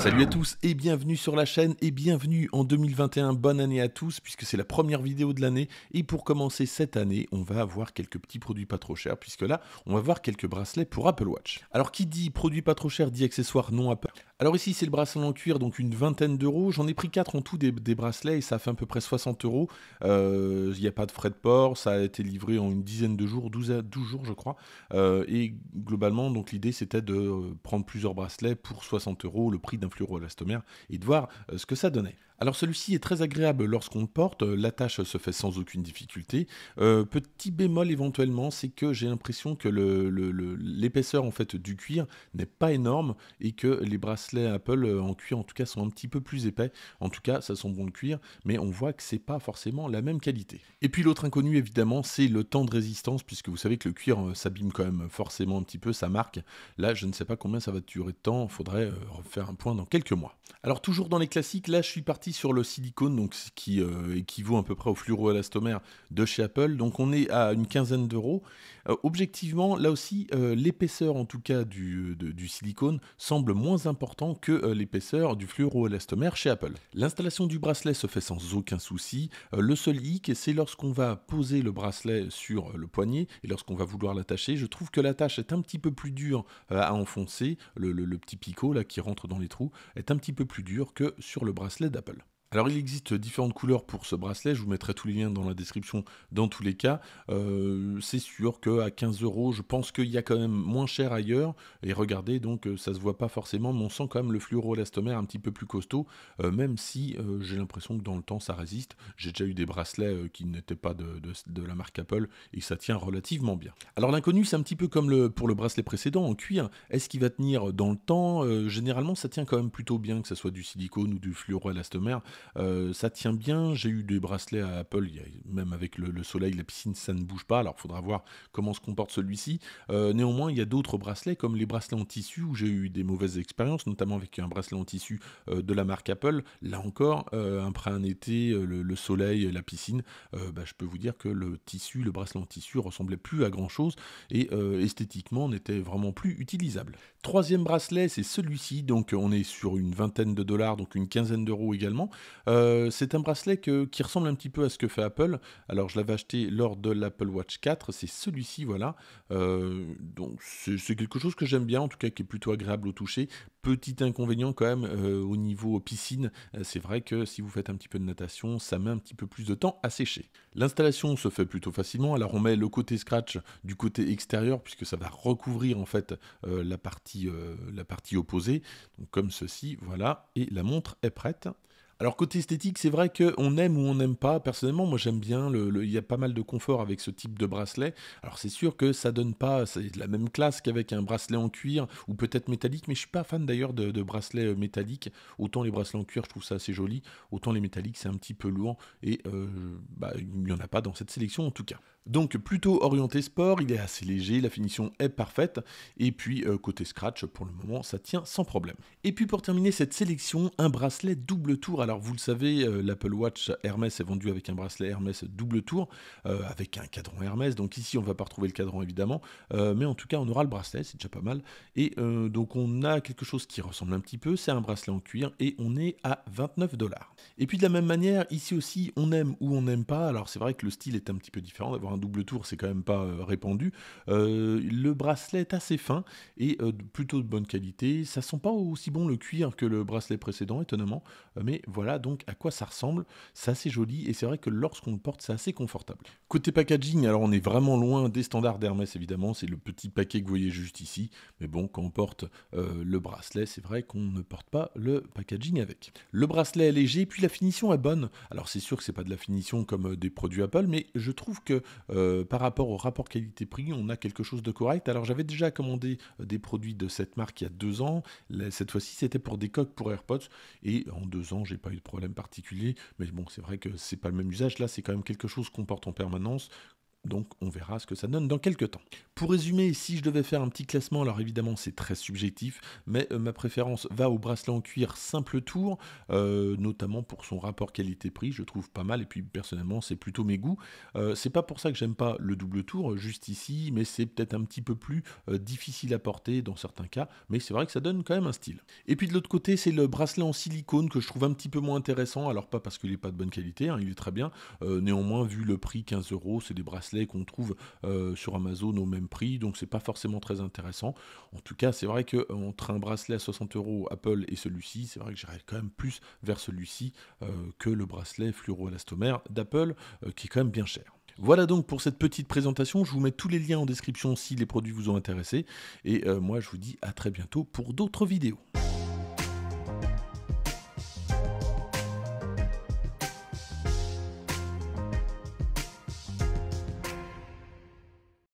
Salut à tous et bienvenue sur la chaîne et bienvenue en 2021. Bonne année à tous puisque c'est la première vidéo de l'année et pour commencer cette année, on va avoir quelques petits produits pas trop chers puisque là, on va voir quelques bracelets pour Apple Watch. Alors qui dit produits pas trop chers dit accessoires non Apple. Alors ici, c'est le bracelet en cuir, donc une vingtaine d'euros. J'en ai pris 4 en tout des, bracelets et ça fait à peu près 60 euros. Euh, il n'y a pas de frais de port, ça a été livré en une dizaine de jours, 12, jours je crois. Euh, et globalement, donc l'idée c'était de euh, prendre plusieurs bracelets pour 60 euros, le prix d'un fluoroelastomère, et de voir ce que ça donnait. Alors celui-ci est très agréable lorsqu'on le porte, euh, L'attache se fait sans aucune difficulté. Euh, petit bémol éventuellement, c'est que j'ai l'impression que l'épaisseur en fait du cuir n'est pas énorme et que les bracelets Apple euh, en cuir en tout cas sont un petit peu plus épais. En tout cas, ça sent bon le cuir, mais on voit que c'est pas forcément la même qualité. Et puis l'autre inconnu évidemment, c'est le temps de résistance puisque vous savez que le cuir s'abîme quand même forcément un petit peu, ça marque. Là, je ne sais pas combien ça va durer de temps, Il faudrait refaire un point dans quelques mois. Alors toujours dans les classiques, là je suis parti sur le silicone, donc ce qui euh, équivaut à peu près au fluoroélastomère de chez Apple. Donc on est à une quinzaine d'euros. Euh, objectivement, là aussi, euh, l'épaisseur en tout cas du, silicone semble moins important que l'épaisseur du fluoroélastomère chez Apple. L'installation du bracelet se fait sans aucun souci. le seul hic, c'est lorsqu'on va poser le bracelet sur le poignet et lorsqu'on va vouloir l'attacher. Je trouve que l'attache est un petit peu plus dure à enfoncer. Le, petit picot là qui rentre dans les trous est un petit peu plus dur que sur le bracelet d'Apple. Alors il existe différentes couleurs pour ce bracelet, je vous mettrai tous les liens dans la description dans tous les cas. Euh, c'est sûr qu'à 15 euros, je pense qu'il y a quand même moins cher ailleurs. Et regardez, donc euh, ça se voit pas forcément, mais on sent quand même le fluoroélastomère un petit peu plus costaud, euh, même si j'ai l'impression que dans le temps ça résiste. J'ai déjà eu des bracelets qui n'étaient pas de, la marque Apple et ça tient relativement bien. Alors l'inconnu, c'est un petit peu comme pour le bracelet précédent en cuir. Est-ce qu'il va tenir dans le temps Généralement, ça tient quand même plutôt bien, que ce soit du silicone ou du fluoroélastomère. Euh, ça tient bien. J'ai eu des bracelets à Apple, même avec le, soleil, la piscine, ça ne bouge pas. Alors, il faudra voir comment se comporte celui-ci. Euh, néanmoins, il y a d'autres bracelets, comme les bracelets en tissu, où j'ai eu des mauvaises expériences, notamment avec un bracelet en tissu euh, de la marque Apple. Là encore, après un été, le, soleil soleil, la piscine, bah, je peux vous dire que le tissu, le bracelet en tissu, ressemblait plus à grand-chose et esthétiquement n'était vraiment plus utilisable. Troisième bracelet, c'est celui-ci. Donc, on est sur une vingtaine de dollars, donc une quinzaine d'euros également. Euh, c'est un bracelet qui ressemble un petit peu à ce que fait Apple. Alors je l'avais acheté lors de l'Apple Watch 4, c'est celui-ci, voilà. Euh, donc c'est quelque chose que j'aime bien, en tout cas qui est plutôt agréable au toucher. Petit inconvénient quand même euh, au niveau piscine, c'est vrai que si vous faites un petit peu de natation, ça met un petit peu plus de temps à sécher. L'installation se fait plutôt facilement, alors on met le côté scratch du côté extérieur puisque ça va recouvrir en fait la, partie, la partie opposée, comme ceci, voilà, et la montre est prête. Alors côté esthétique, c'est vrai qu'on aime ou on n'aime pas. Personnellement, moi j'aime bien, il y a pas mal de confort avec ce type de bracelet. Alors c'est sûr que ça donne pas, c'est la même classe qu'avec un bracelet en cuir ou peut-être métallique, mais je suis pas fan d'ailleurs de, bracelets euh, métalliques. Autant les bracelets en cuir, je trouve ça assez joli, autant les métalliques, c'est un petit peu lourd et euh, bah, il n'y en a pas dans cette sélection en tout cas. Donc plutôt orienté sport, il est assez léger, la finition est parfaite, et puis euh, côté scratch, pour le moment, ça tient sans problème. Et puis pour terminer cette sélection, un bracelet double tour à alors vous le savez, euh, l'Apple Watch Hermès est vendu avec un bracelet Hermès double tour, euh, avec un cadran Hermès. Donc ici on va pas retrouver le cadran évidemment, euh, mais en tout cas on aura le bracelet, c'est déjà pas mal. Et donc on a quelque chose qui ressemble un petit peu, c'est un bracelet en cuir et on est à 29 dollars. Et puis de la même manière, ici aussi on aime ou on n'aime pas. Alors c'est vrai que le style est un petit peu différent, d'avoir un double tour c'est quand même pas répandu. le bracelet est assez fin et plutôt de bonne qualité. Ça sent pas aussi bon le cuir que le bracelet précédent étonnamment, mais voilà voilà donc à quoi ça ressemble. C'est assez joli et c'est vrai que lorsqu'on le porte, c'est assez confortable. Côté packaging, alors on est vraiment loin des standards d'Hermès évidemment, c'est le petit paquet que vous voyez juste ici. Mais bon, quand on porte euh, le bracelet, c'est vrai qu'on ne porte pas le packaging avec. Le bracelet est léger, puis la finition est bonne. Alors c'est sûr que c'est pas de la finition comme euh, des produits Apple, mais je trouve que euh, par rapport au rapport qualité-prix, on a quelque chose de correct. Alors j'avais déjà commandé des produits de cette marque il y a deux ans. Cette fois-ci, c'était pour des coques pour AirPods et en deux ans, j'ai pas de problème particulier, mais bon, c'est vrai que c'est pas le même usage. Là, c'est quand même quelque chose qu'on porte en permanence. Donc on verra ce que ça donne dans quelques temps. Pour résumer, si je devais faire un petit classement, alors évidemment c'est très subjectif, mais euh, ma préférence va au bracelet en cuir simple tour, euh, notamment pour son rapport qualité-prix, je trouve pas mal, et puis personnellement c'est plutôt mes goûts. Euh, c'est pas pour ça que j'aime pas le double tour, juste ici, mais c'est peut-être un petit peu plus difficile à porter dans certains cas, mais c'est vrai que ça donne quand même un style. Et puis de l'autre côté, c'est le bracelet en silicone que je trouve un petit peu moins intéressant, alors pas parce qu'il n'est pas de bonne qualité, hein, il est très bien, néanmoins vu le prix 15 euros, c'est des bracelets qu'on trouve sur Amazon au même prix, donc c'est pas forcément très intéressant. En tout cas, c'est vrai que euh, entre un bracelet à 60 euros Apple et celui-ci, c'est vrai que j'irais quand même plus vers celui-ci euh, que le bracelet fluoroélastomère d'Apple, euh, qui est quand même bien cher. Voilà donc pour cette petite présentation. Je vous mets tous les liens en description si les produits vous ont intéressé. Et moi, je vous dis à très bientôt pour d'autres vidéos.